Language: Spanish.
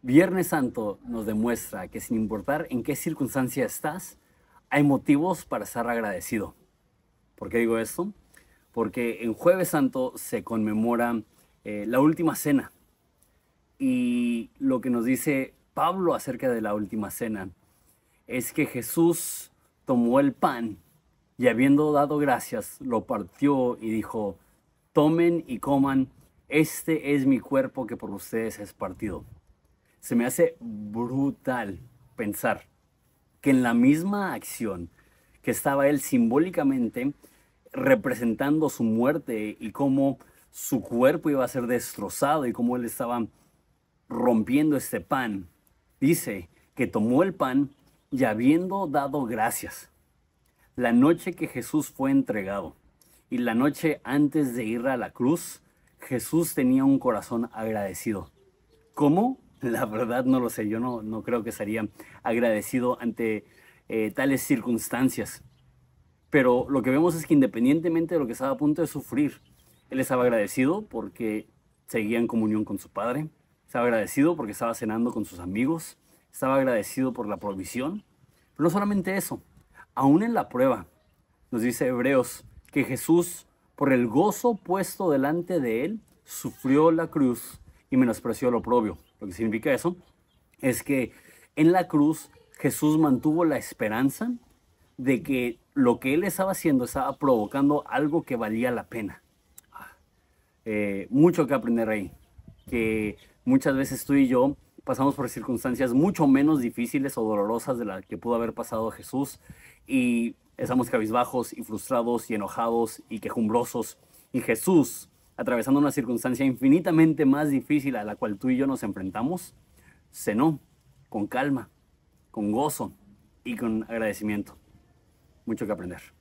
Viernes Santo nos demuestra que sin importar en qué circunstancia estás, hay motivos para estar agradecido. ¿Por qué digo esto? Porque en Jueves Santo se conmemora eh, la última cena. Y lo que nos dice Pablo acerca de la última cena es que Jesús tomó el pan y habiendo dado gracias, lo partió y dijo, tomen y coman, este es mi cuerpo que por ustedes es partido se me hace brutal pensar que en la misma acción que estaba él simbólicamente representando su muerte y cómo su cuerpo iba a ser destrozado y cómo él estaba rompiendo este pan, dice que tomó el pan y habiendo dado gracias, la noche que Jesús fue entregado y la noche antes de ir a la cruz, Jesús tenía un corazón agradecido. ¿Cómo? La verdad no lo sé, yo no, no creo que sería agradecido ante eh, tales circunstancias. Pero lo que vemos es que independientemente de lo que estaba a punto de sufrir, él estaba agradecido porque seguía en comunión con su padre, estaba agradecido porque estaba cenando con sus amigos, estaba agradecido por la provisión. Pero no solamente eso, aún en la prueba, nos dice Hebreos que Jesús, por el gozo puesto delante de él, sufrió la cruz y menospreció lo propio. Lo que significa eso es que en la cruz Jesús mantuvo la esperanza de que lo que él estaba haciendo estaba provocando algo que valía la pena. Ah, eh, mucho que aprender ahí, que muchas veces tú y yo pasamos por circunstancias mucho menos difíciles o dolorosas de las que pudo haber pasado Jesús y estamos cabizbajos y frustrados y enojados y quejumbrosos. Y Jesús atravesando una circunstancia infinitamente más difícil a la cual tú y yo nos enfrentamos, cenó con calma, con gozo y con agradecimiento. Mucho que aprender.